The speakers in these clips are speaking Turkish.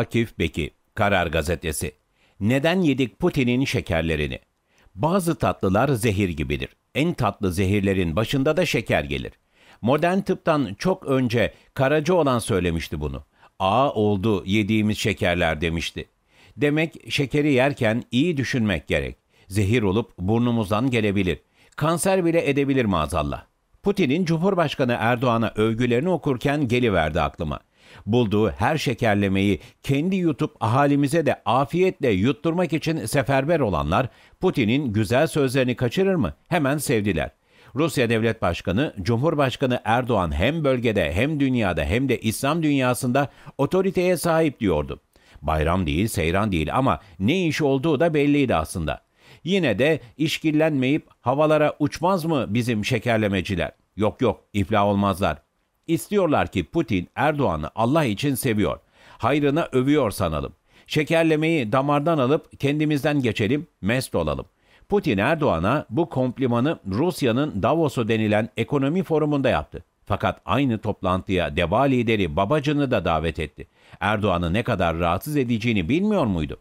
Akif Beki, Karar Gazetesi. Neden yedik Putin'in şekerlerini? Bazı tatlılar zehir gibidir. En tatlı zehirlerin başında da şeker gelir. Modern tıptan çok önce Karaca olan söylemişti bunu. A oldu yediğimiz şekerler demişti. Demek şekeri yerken iyi düşünmek gerek. Zehir olup burnumuzdan gelebilir. Kanser bile edebilir maazallah. Putin'in Cumhurbaşkanı Erdoğan'a övgülerini okurken geliverdi aklıma.'' Bulduğu her şekerlemeyi kendi yutup ahalimize de afiyetle yutturmak için seferber olanlar Putin'in güzel sözlerini kaçırır mı? Hemen sevdiler. Rusya Devlet Başkanı, Cumhurbaşkanı Erdoğan hem bölgede hem dünyada hem de İslam dünyasında otoriteye sahip diyordu. Bayram değil, seyran değil ama ne iş olduğu da belliydi aslında. Yine de işkillenmeyip havalara uçmaz mı bizim şekerlemeciler? Yok yok, iflah olmazlar. İstiyorlar ki Putin Erdoğan'ı Allah için seviyor. Hayrına övüyor sanalım. Şekerlemeyi damardan alıp kendimizden geçelim, mest olalım. Putin Erdoğan'a bu komplimanı Rusya'nın Davos'u denilen ekonomi forumunda yaptı. Fakat aynı toplantıya DEVA lideri Babacan'ı da davet etti. Erdoğan'ı ne kadar rahatsız edeceğini bilmiyor muydu?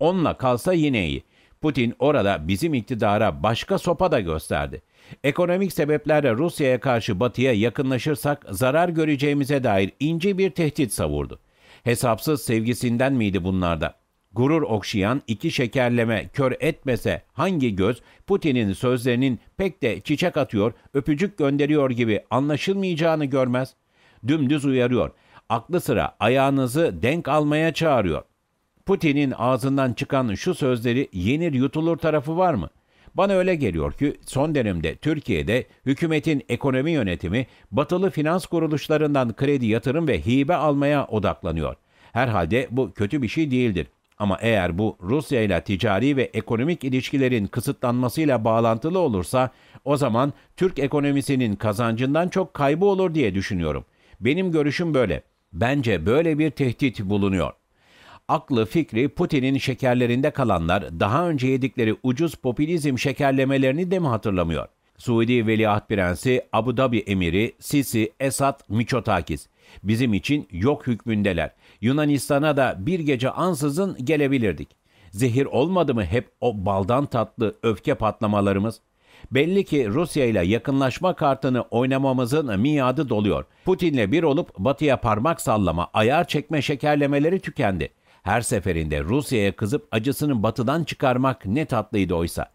Onunla kalsa yine iyi. Putin orada bizim iktidara başka sopa da gösterdi. Ekonomik sebeplerle Rusya'ya karşı batıya yakınlaşırsak zarar göreceğimize dair ince bir tehdit savurdu. Hesapsız sevgisinden miydi bunlarda? Gurur okşayan iki şekerleme kör etmese hangi göz Putin'in sözlerinin pek de çiçek atıyor, öpücük gönderiyor gibi anlaşılmayacağını görmez? Dümdüz uyarıyor. Aklı sıra ayağınızı denk almaya çağırıyor. Putin'in ağzından çıkan şu sözleri yenir yutulur tarafı var mı? Bana öyle geliyor ki son dönemde Türkiye'de hükümetin ekonomi yönetimi batılı finans kuruluşlarından kredi yatırım ve hibe almaya odaklanıyor. Herhalde bu kötü bir şey değildir. Ama eğer bu Rusya ile ticari ve ekonomik ilişkilerin kısıtlanmasıyla bağlantılı olursa o zaman Türk ekonomisinin kazancından çok kaybı olur diye düşünüyorum. Benim görüşüm böyle. Bence böyle bir tehdit bulunuyor aklı fikri Putin'in şekerlerinde kalanlar daha önce yedikleri ucuz popülizm şekerlemelerini de mi hatırlamıyor? Suudi Veliaht Prensi, Abu Dhabi Emiri, Sisi, Esad, Miçotakis. Bizim için yok hükmündeler. Yunanistan'a da bir gece ansızın gelebilirdik. Zehir olmadı mı hep o baldan tatlı öfke patlamalarımız? Belli ki Rusya ile yakınlaşma kartını oynamamızın miadı doluyor. Putin'le bir olup batıya parmak sallama, ayar çekme şekerlemeleri tükendi. Her seferinde Rusya'ya kızıp acısını batıdan çıkarmak ne tatlıydı oysa.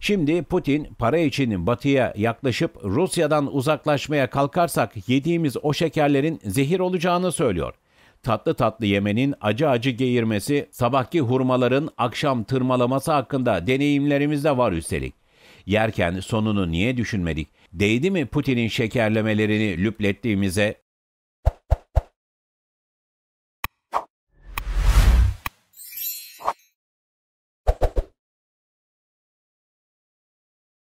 Şimdi Putin para için batıya yaklaşıp Rusya'dan uzaklaşmaya kalkarsak yediğimiz o şekerlerin zehir olacağını söylüyor. Tatlı tatlı yemenin acı acı geğirmesi, sabahki hurmaların akşam tırmalaması hakkında deneyimlerimiz de var üstelik. Yerken sonunu niye düşünmedik? Değdi mi Putin'in şekerlemelerini lüplettiğimize?